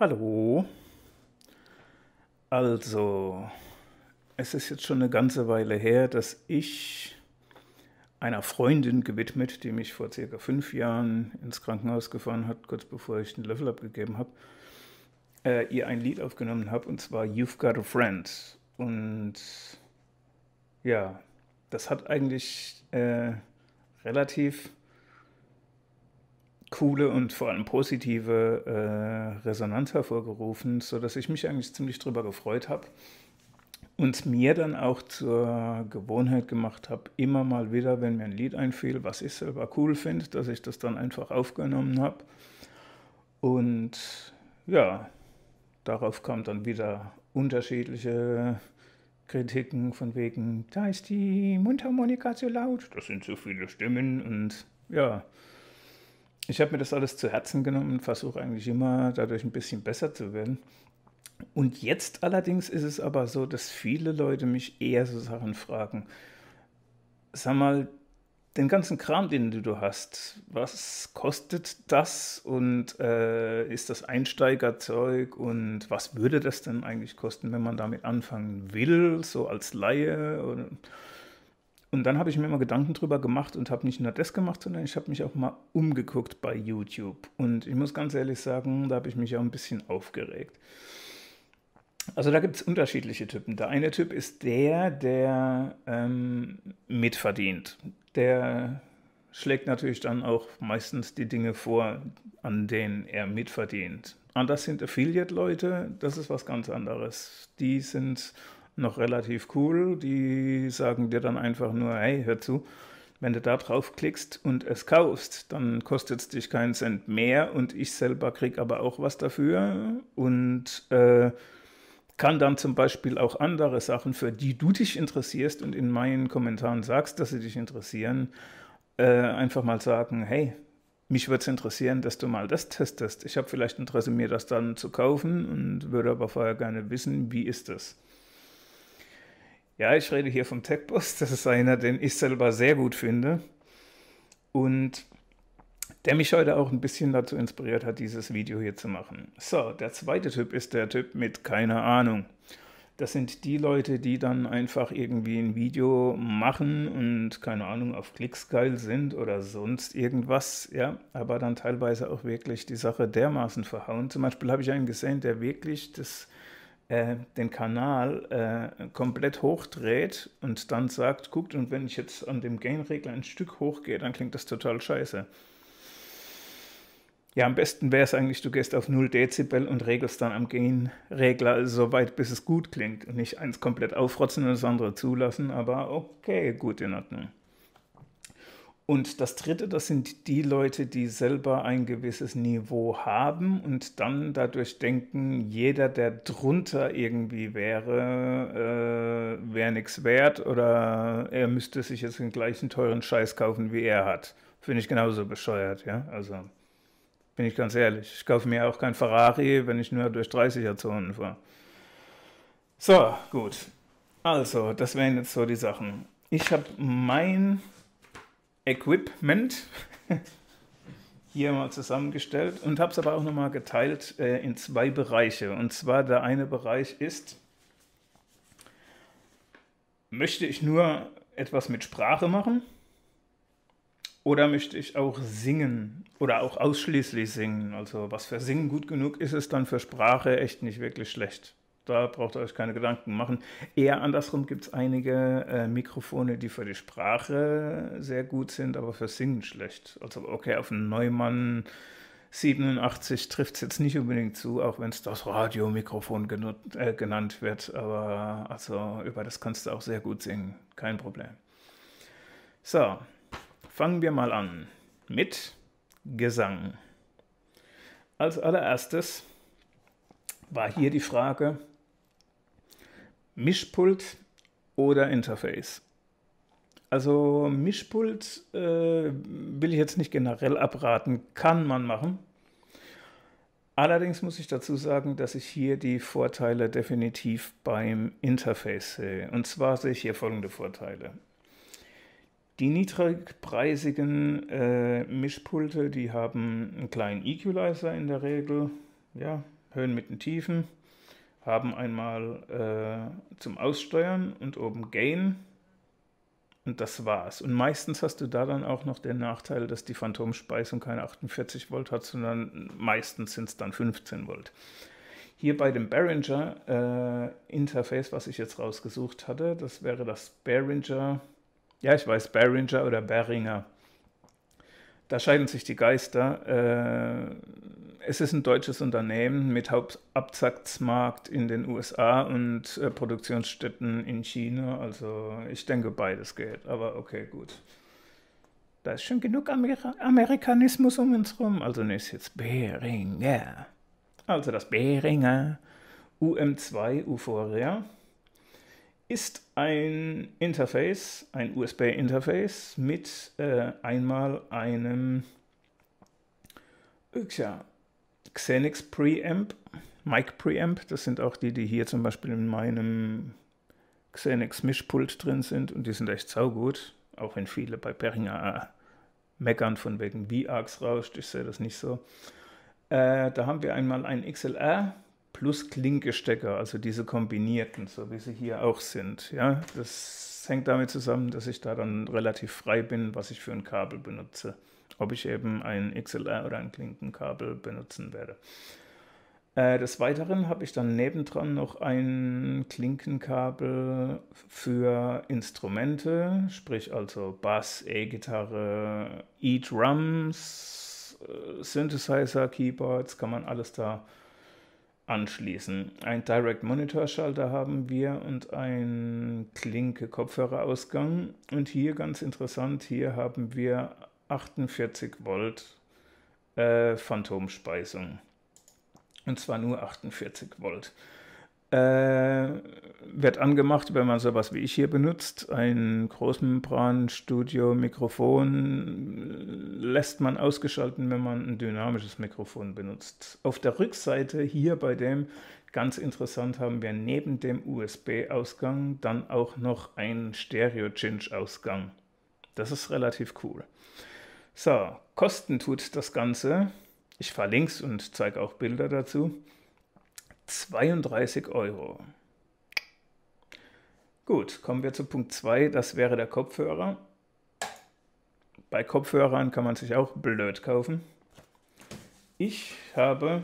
Hallo. Also, es ist jetzt schon eine ganze Weile her, dass ich einer Freundin gewidmet, die mich vor circa fünf Jahren ins Krankenhaus gefahren hat, kurz bevor ich den Löffel abgegeben habe, äh, ihr ein Lied aufgenommen habe, und zwar You've Got a Friend. Und ja, das hat eigentlich äh, relativ coole und vor allem positive äh, Resonanz hervorgerufen, sodass ich mich eigentlich ziemlich drüber gefreut habe und mir dann auch zur Gewohnheit gemacht habe, immer mal wieder, wenn mir ein Lied einfiel, was ich selber cool finde, dass ich das dann einfach aufgenommen habe. Und ja, darauf kam dann wieder unterschiedliche Kritiken von wegen, da ist die Mundharmonika zu laut, das sind zu viele Stimmen und ja, ich habe mir das alles zu Herzen genommen und versuche eigentlich immer dadurch ein bisschen besser zu werden. Und jetzt allerdings ist es aber so, dass viele Leute mich eher so Sachen fragen. Sag mal, den ganzen Kram, den du hast, was kostet das und äh, ist das Einsteigerzeug und was würde das denn eigentlich kosten, wenn man damit anfangen will, so als Laie? Oder? Und dann habe ich mir immer Gedanken drüber gemacht und habe nicht nur das gemacht, sondern ich habe mich auch mal umgeguckt bei YouTube. Und ich muss ganz ehrlich sagen, da habe ich mich auch ein bisschen aufgeregt. Also da gibt es unterschiedliche Typen. Der eine Typ ist der, der ähm, mitverdient. Der schlägt natürlich dann auch meistens die Dinge vor, an denen er mitverdient. Anders sind Affiliate-Leute, das ist was ganz anderes. Die sind noch relativ cool. Die sagen dir dann einfach nur, hey, hör zu, wenn du da drauf klickst und es kaufst, dann kostet es dich keinen Cent mehr und ich selber krieg aber auch was dafür und äh, kann dann zum Beispiel auch andere Sachen, für die du dich interessierst und in meinen Kommentaren sagst, dass sie dich interessieren, äh, einfach mal sagen, hey, mich würde es interessieren, dass du mal das testest. Ich habe vielleicht Interesse, mir das dann zu kaufen und würde aber vorher gerne wissen, wie ist das. Ja, ich rede hier vom Techboss. Das ist einer, den ich selber sehr gut finde und der mich heute auch ein bisschen dazu inspiriert hat, dieses Video hier zu machen. So, der zweite Typ ist der Typ mit keine Ahnung. Das sind die Leute, die dann einfach irgendwie ein Video machen und keine Ahnung auf Klicks geil sind oder sonst irgendwas, ja, aber dann teilweise auch wirklich die Sache dermaßen verhauen. Zum Beispiel habe ich einen gesehen, der wirklich das äh, den Kanal äh, komplett hochdreht und dann sagt, guckt, und wenn ich jetzt an dem Gain-Regler ein Stück hochgehe, dann klingt das total scheiße. Ja, am besten wäre es eigentlich, du gehst auf 0 Dezibel und regelst dann am Gain-Regler so weit, bis es gut klingt und nicht eins komplett aufrotzen und das andere zulassen, aber okay, gut in Ordnung. Und das Dritte, das sind die Leute, die selber ein gewisses Niveau haben und dann dadurch denken, jeder, der drunter irgendwie wäre, äh, wäre nichts wert oder er müsste sich jetzt den gleichen teuren Scheiß kaufen, wie er hat. Finde ich genauso bescheuert, ja. Also bin ich ganz ehrlich. Ich kaufe mir auch kein Ferrari, wenn ich nur durch 30er-Zonen fahre. So, gut. Also, das wären jetzt so die Sachen. Ich habe mein Equipment hier mal zusammengestellt und habe es aber auch nochmal geteilt äh, in zwei Bereiche. Und zwar der eine Bereich ist, möchte ich nur etwas mit Sprache machen oder möchte ich auch singen oder auch ausschließlich singen? Also was für Singen gut genug ist, ist dann für Sprache echt nicht wirklich schlecht da braucht ihr euch keine Gedanken machen. Eher andersrum gibt es einige äh, Mikrofone, die für die Sprache sehr gut sind, aber für Singen schlecht. Also okay, auf einen Neumann 87 trifft es jetzt nicht unbedingt zu, auch wenn es das Radiomikrofon äh, genannt wird. Aber also über das kannst du auch sehr gut singen, kein Problem. So, fangen wir mal an mit Gesang. Als allererstes war hier die Frage, Mischpult oder Interface. Also Mischpult äh, will ich jetzt nicht generell abraten, kann man machen. Allerdings muss ich dazu sagen, dass ich hier die Vorteile definitiv beim Interface sehe. Und zwar sehe ich hier folgende Vorteile. Die niedrigpreisigen äh, Mischpulte, die haben einen kleinen Equalizer in der Regel, ja, Höhen mit den Tiefen haben einmal äh, zum Aussteuern und oben Gain. Und das war's. Und meistens hast du da dann auch noch den Nachteil, dass die Phantomspeisung keine 48 Volt hat, sondern meistens sind es dann 15 Volt. Hier bei dem Behringer äh, Interface, was ich jetzt rausgesucht hatte, das wäre das Behringer, ja ich weiß, Behringer oder Behringer. Da scheiden sich die Geister. Äh, es ist ein deutsches Unternehmen mit Hauptabsatzmarkt in den USA und äh, Produktionsstätten in China. Also ich denke, beides geht. Aber okay, gut. Da ist schon genug Amerika Amerikanismus um uns rum. Also ne, ist jetzt Beringer. Also das Beringer UM2 Euphoria ist ein Interface, ein USB-Interface mit äh, einmal einem Yxia äh, Xenix Preamp, Mic Preamp, das sind auch die, die hier zum Beispiel in meinem Xenix Mischpult drin sind und die sind echt saugut, auch wenn viele bei Peringer äh, meckern von wegen V-Arcs rauscht, ich sehe das nicht so. Äh, da haben wir einmal einen XLR plus Klinke-Stecker, also diese kombinierten, so wie sie hier auch sind. Ja, das hängt damit zusammen, dass ich da dann relativ frei bin, was ich für ein Kabel benutze ob ich eben ein XLR oder ein Klinkenkabel benutzen werde. Äh, des Weiteren habe ich dann nebendran noch ein Klinkenkabel für Instrumente, sprich also Bass, E-Gitarre, E-Drums, äh, Synthesizer, Keyboards, kann man alles da anschließen. Ein Direct Monitor Schalter haben wir und ein Klinke Kopfhörerausgang. Und hier ganz interessant, hier haben wir 48 Volt äh, Phantomspeisung. Und zwar nur 48 Volt. Äh, wird angemacht, wenn man sowas wie ich hier benutzt, ein großmembran studio Mikrofon äh, lässt man ausgeschalten, wenn man ein dynamisches Mikrofon benutzt. Auf der Rückseite hier bei dem ganz interessant haben wir neben dem USB Ausgang dann auch noch einen Stereo chinch Ausgang. Das ist relativ cool. So, kosten tut das Ganze. Ich verlinke es und zeige auch Bilder dazu. 32 Euro. Gut, kommen wir zu Punkt 2, das wäre der Kopfhörer. Bei Kopfhörern kann man sich auch blöd kaufen. Ich habe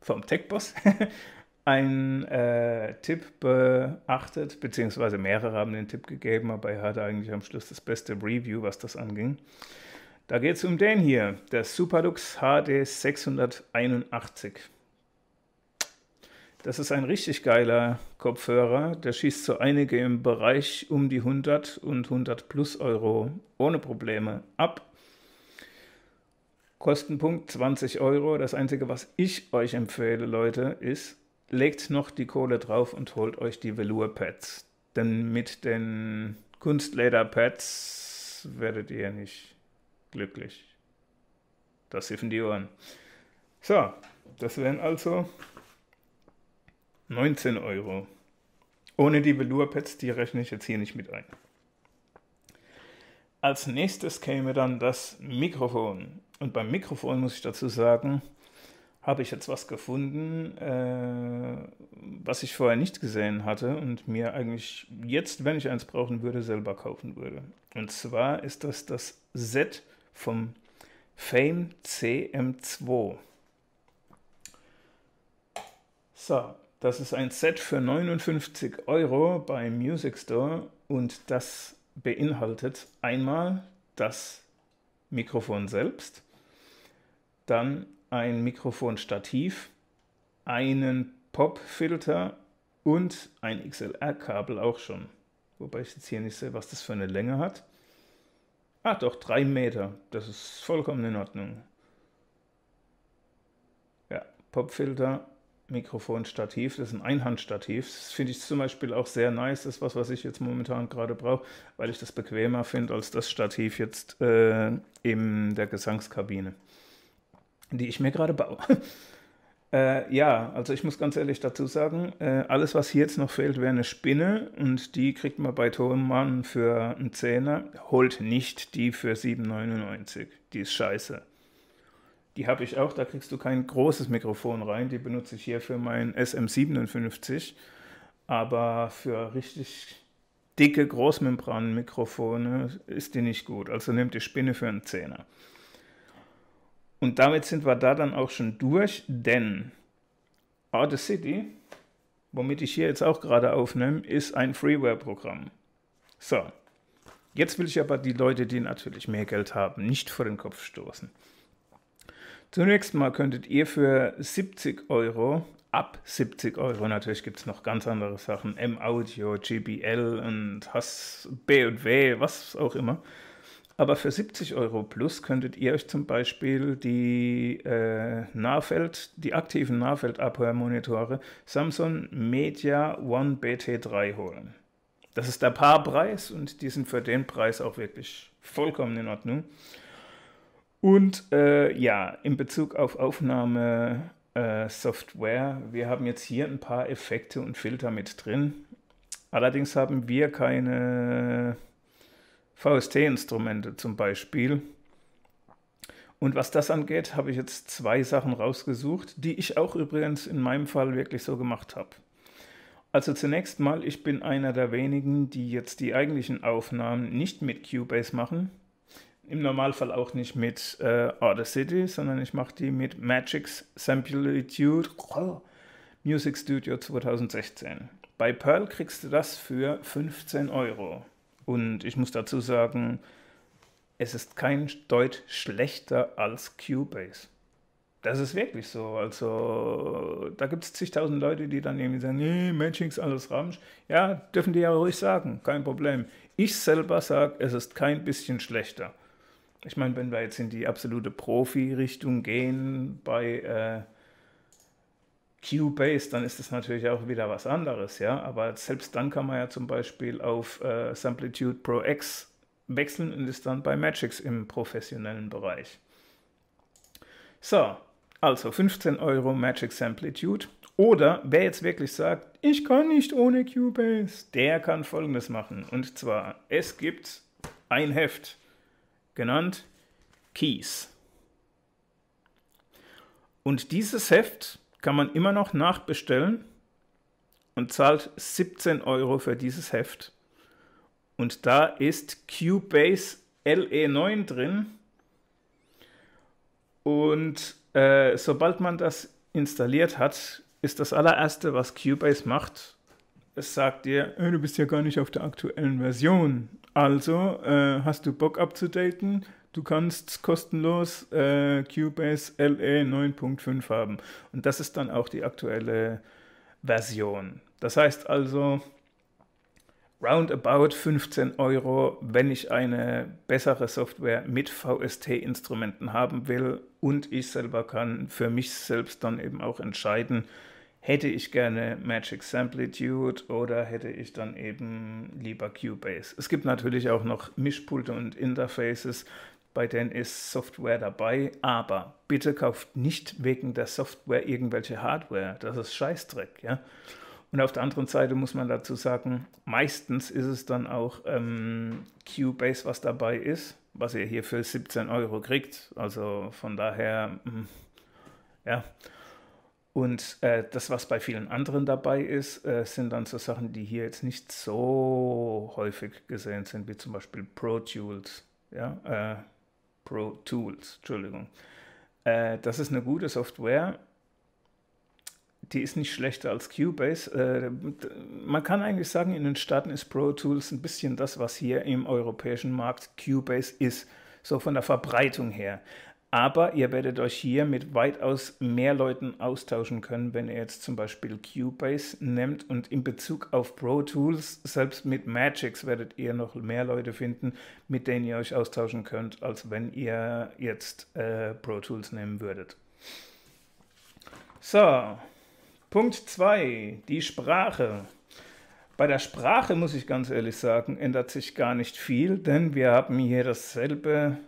vom Techboss einen äh, Tipp beachtet, beziehungsweise mehrere haben den Tipp gegeben, aber er hatte eigentlich am Schluss das beste Review, was das anging. Da geht es um den hier, der Superlux HD 681. Das ist ein richtig geiler Kopfhörer, der schießt so einige im Bereich um die 100 und 100 plus Euro ohne Probleme ab. Kostenpunkt 20 Euro. Das Einzige, was ich euch empfehle, Leute, ist, legt noch die Kohle drauf und holt euch die Velour-Pads. Denn mit den Kunstleder-Pads werdet ihr nicht glücklich. Das hilfen die Ohren. So, das wären also 19 Euro. Ohne die Velour-Pads, die rechne ich jetzt hier nicht mit ein. Als nächstes käme dann das Mikrofon. Und beim Mikrofon muss ich dazu sagen, habe ich jetzt was gefunden, äh, was ich vorher nicht gesehen hatte und mir eigentlich jetzt, wenn ich eins brauchen würde, selber kaufen würde. Und zwar ist das das Set vom Fame CM2. So, das ist ein Set für 59 Euro beim Music Store und das beinhaltet einmal das Mikrofon selbst, dann ein Mikrofonstativ, einen Popfilter und ein XLR-Kabel auch schon. Wobei ich jetzt hier nicht sehe, was das für eine Länge hat. Ah, doch, drei Meter. Das ist vollkommen in Ordnung. Ja, Popfilter, Mikrofon, Stativ. Das ist ein Einhandstativ. Das finde ich zum Beispiel auch sehr nice. Das ist was, was ich jetzt momentan gerade brauche, weil ich das bequemer finde als das Stativ jetzt äh, in der Gesangskabine, die ich mir gerade baue. Äh, ja, also ich muss ganz ehrlich dazu sagen, äh, alles, was hier jetzt noch fehlt, wäre eine Spinne und die kriegt man bei Thomann für einen Zehner. Holt nicht die für 7,99. Die ist scheiße. Die habe ich auch, da kriegst du kein großes Mikrofon rein. Die benutze ich hier für meinen SM57. Aber für richtig dicke Großmembranmikrofone ist die nicht gut. Also nehmt die Spinne für einen Zehner. Und damit sind wir da dann auch schon durch, denn Audacity, womit ich hier jetzt auch gerade aufnehme, ist ein Freeware-Programm. So, jetzt will ich aber die Leute, die natürlich mehr Geld haben, nicht vor den Kopf stoßen. Zunächst mal könntet ihr für 70 Euro, ab 70 Euro, natürlich gibt es noch ganz andere Sachen, M-Audio, GBL und Hass, B&W, was auch immer, aber für 70 Euro plus könntet ihr euch zum Beispiel die äh, Nahfeld, die aktiven Nahfeld-Abhörmonitore Samsung Media One BT3 holen. Das ist der Paarpreis und die sind für den Preis auch wirklich vollkommen in Ordnung. Und äh, ja, in Bezug auf Aufnahmesoftware, äh, wir haben jetzt hier ein paar Effekte und Filter mit drin. Allerdings haben wir keine VST-Instrumente zum Beispiel. Und was das angeht, habe ich jetzt zwei Sachen rausgesucht, die ich auch übrigens in meinem Fall wirklich so gemacht habe. Also zunächst mal, ich bin einer der wenigen, die jetzt die eigentlichen Aufnahmen nicht mit Cubase machen. Im Normalfall auch nicht mit äh, City, sondern ich mache die mit Magix Samplitude Music Studio 2016. Bei Pearl kriegst du das für 15 Euro. Und ich muss dazu sagen, es ist kein Deutsch schlechter als Cubase. Das ist wirklich so. Also, da gibt es zigtausend Leute, die dann irgendwie sagen: Nee, Matching ist alles Ramsch. Ja, dürfen die ja ruhig sagen, kein Problem. Ich selber sage, es ist kein bisschen schlechter. Ich meine, wenn wir jetzt in die absolute Profi-Richtung gehen, bei äh, Cubase, dann ist das natürlich auch wieder was anderes, ja. Aber selbst dann kann man ja zum Beispiel auf äh, Samplitude Pro X wechseln und ist dann bei Magix im professionellen Bereich. So, also 15 Euro Magix Samplitude. Oder wer jetzt wirklich sagt, ich kann nicht ohne Cubase, der kann folgendes machen. Und zwar, es gibt ein Heft, genannt Keys. Und dieses Heft kann man immer noch nachbestellen und zahlt 17 Euro für dieses Heft. Und da ist Cubase LE9 drin. Und äh, sobald man das installiert hat, ist das allererste, was Cubase macht. Es sagt dir, hey, äh, du bist ja gar nicht auf der aktuellen Version. Also äh, hast du Bock abzudaten? du kannst kostenlos äh, Cubase LE 9.5 haben. Und das ist dann auch die aktuelle Version. Das heißt also, roundabout 15 Euro, wenn ich eine bessere Software mit VST-Instrumenten haben will und ich selber kann für mich selbst dann eben auch entscheiden, hätte ich gerne Magic Samplitude oder hätte ich dann eben lieber Cubase. Es gibt natürlich auch noch Mischpulte und Interfaces, bei denen ist Software dabei, aber bitte kauft nicht wegen der Software irgendwelche Hardware. Das ist Scheißdreck, ja. Und auf der anderen Seite muss man dazu sagen, meistens ist es dann auch ähm, Cubase, was dabei ist, was ihr hier für 17 Euro kriegt. Also von daher, mh, hm, ja. Und äh, das, was bei vielen anderen dabei ist, äh, sind dann so Sachen, die hier jetzt nicht so häufig gesehen sind, wie zum Beispiel Pro Tools. Ja, äh, Pro Tools, Entschuldigung. Äh, das ist eine gute Software. Die ist nicht schlechter als Cubase. Äh, man kann eigentlich sagen, in den Staaten ist Pro Tools ein bisschen das, was hier im europäischen Markt Cubase ist, so von der Verbreitung her. Aber ihr werdet euch hier mit weitaus mehr Leuten austauschen können, wenn ihr jetzt zum Beispiel Cubase nehmt und in Bezug auf Pro Tools, selbst mit Magix werdet ihr noch mehr Leute finden, mit denen ihr euch austauschen könnt, als wenn ihr jetzt äh, Pro Tools nehmen würdet. So, Punkt 2, die Sprache. Bei der Sprache muss ich ganz ehrlich sagen, ändert sich gar nicht viel, denn wir haben hier dasselbe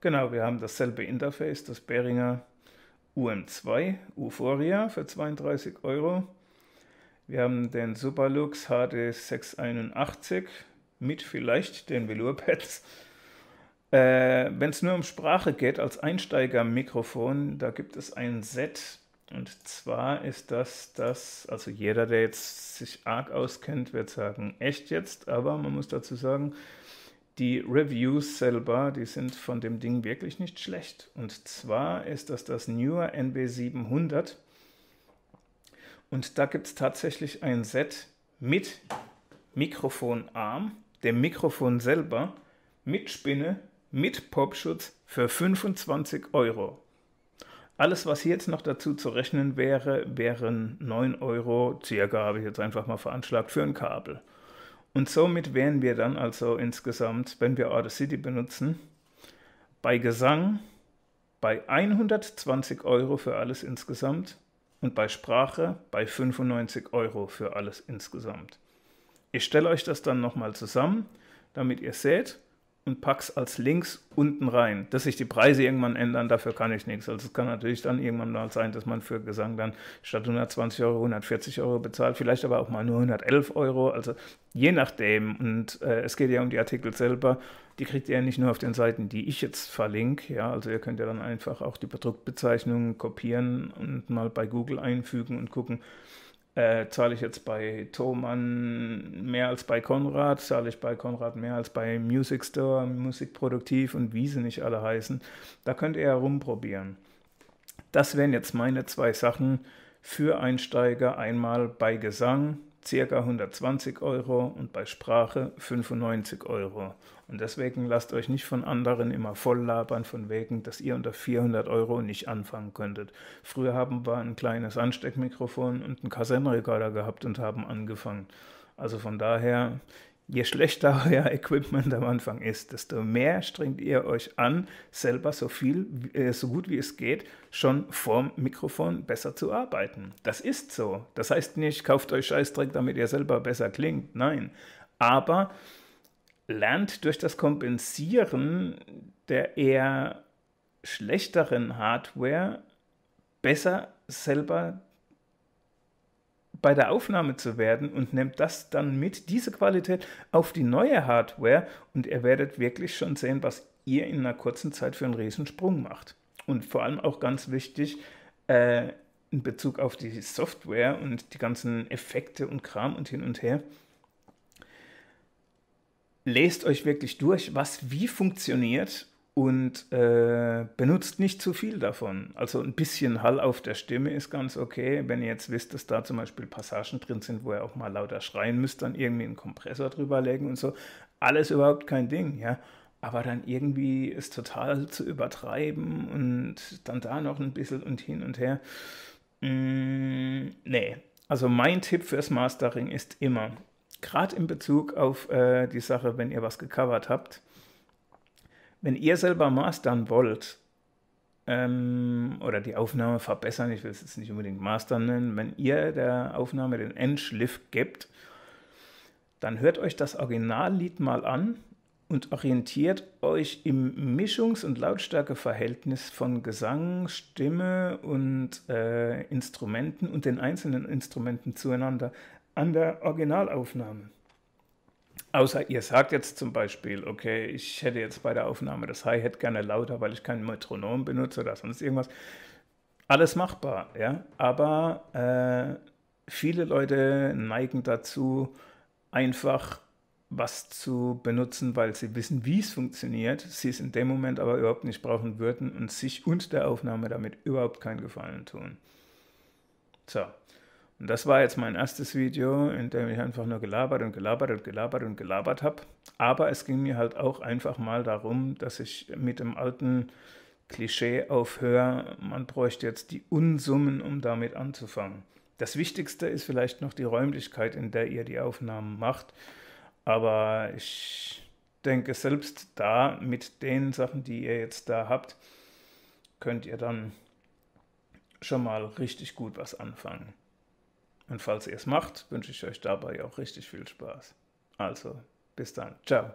Genau, wir haben dasselbe Interface, das Behringer UM2 Euphoria für 32 Euro. Wir haben den Superlux HD681 mit vielleicht den Velour-Pads. Äh, Wenn es nur um Sprache geht, als Einsteigermikrofon, da gibt es ein Set. Und zwar ist das das, also jeder, der jetzt sich arg auskennt, wird sagen, echt jetzt, aber man muss dazu sagen, die Reviews selber, die sind von dem Ding wirklich nicht schlecht. Und zwar ist das das Newer NB700. Und da gibt es tatsächlich ein Set mit Mikrofonarm, dem Mikrofon selber, mit Spinne, mit Popschutz für 25 Euro. Alles, was hier jetzt noch dazu zu rechnen wäre, wären 9 Euro, circa habe ich jetzt einfach mal veranschlagt, für ein Kabel. Und somit wären wir dann also insgesamt, wenn wir City benutzen, bei Gesang bei 120 Euro für alles insgesamt und bei Sprache bei 95 Euro für alles insgesamt. Ich stelle euch das dann nochmal zusammen, damit ihr seht, und pack's als links unten rein. Dass sich die Preise irgendwann ändern, dafür kann ich nichts. Also es kann natürlich dann irgendwann mal sein, dass man für Gesang dann statt 120 Euro 140 Euro bezahlt, vielleicht aber auch mal nur 111 Euro. Also je nachdem. Und äh, es geht ja um die Artikel selber. Die kriegt ihr ja nicht nur auf den Seiten, die ich jetzt verlinke. Ja, also ihr könnt ja dann einfach auch die Produktbezeichnungen kopieren und mal bei Google einfügen und gucken, äh, zahle ich jetzt bei Thomann mehr als bei Konrad, zahle ich bei Konrad mehr als bei Music Store, Music Produktiv und wie sie nicht alle heißen. Da könnt ihr herumprobieren. Das wären jetzt meine zwei Sachen für Einsteiger. Einmal bei Gesang ca. 120 Euro und bei Sprache 95 Euro. Und deswegen lasst euch nicht von anderen immer voll labern, von wegen, dass ihr unter 400 Euro nicht anfangen könntet. Früher haben wir ein kleines Ansteckmikrofon und einen Kassettenrekorder gehabt und haben angefangen. Also von daher, je schlechter euer Equipment am Anfang ist, desto mehr strengt ihr euch an, selber so viel, äh, so gut wie es geht, schon vorm Mikrofon besser zu arbeiten. Das ist so. Das heißt nicht, kauft euch Scheißdreck, damit ihr selber besser klingt. Nein. Aber lernt durch das Kompensieren der eher schlechteren Hardware besser selber bei der Aufnahme zu werden und nehmt das dann mit, diese Qualität, auf die neue Hardware und ihr werdet wirklich schon sehen, was ihr in einer kurzen Zeit für einen Riesensprung macht. Und vor allem auch ganz wichtig, äh, in Bezug auf die Software und die ganzen Effekte und Kram und hin und her, lest euch wirklich durch, was wie funktioniert und äh, benutzt nicht zu viel davon. Also ein bisschen Hall auf der Stimme ist ganz okay. Wenn ihr jetzt wisst, dass da zum Beispiel Passagen drin sind, wo ihr auch mal lauter schreien müsst, dann irgendwie einen Kompressor drüber legen und so. Alles überhaupt kein Ding, ja. Aber dann irgendwie es total zu übertreiben und dann da noch ein bisschen und hin und her. Mm, nee. Also mein Tipp fürs Mastering ist immer, gerade in Bezug auf äh, die Sache, wenn ihr was gecovert habt, wenn ihr selber mastern wollt ähm, oder die Aufnahme verbessern, ich will es jetzt nicht unbedingt mastern nennen, wenn ihr der Aufnahme den Endschliff gebt, dann hört euch das Originallied mal an und orientiert euch im Mischungs- und Lautstärkeverhältnis von Gesang, Stimme und äh, Instrumenten und den einzelnen Instrumenten zueinander an der Originalaufnahme. Außer ihr sagt jetzt zum Beispiel, okay, ich hätte jetzt bei der Aufnahme das Hi-Hat gerne lauter, weil ich kein Metronom benutze oder sonst irgendwas. Alles machbar, ja. Aber äh, viele Leute neigen dazu, einfach was zu benutzen, weil sie wissen, wie es funktioniert, sie es in dem Moment aber überhaupt nicht brauchen würden und sich und der Aufnahme damit überhaupt keinen Gefallen tun. So, und das war jetzt mein erstes Video, in dem ich einfach nur gelabert und gelabert und gelabert und gelabert habe. Aber es ging mir halt auch einfach mal darum, dass ich mit dem alten Klischee aufhöre, man bräuchte jetzt die Unsummen, um damit anzufangen. Das Wichtigste ist vielleicht noch die Räumlichkeit, in der ihr die Aufnahmen macht. Aber ich denke, selbst da mit den Sachen, die ihr jetzt da habt, könnt ihr dann schon mal richtig gut was anfangen. Und falls ihr es macht, wünsche ich euch dabei auch richtig viel Spaß. Also, bis dann. Ciao.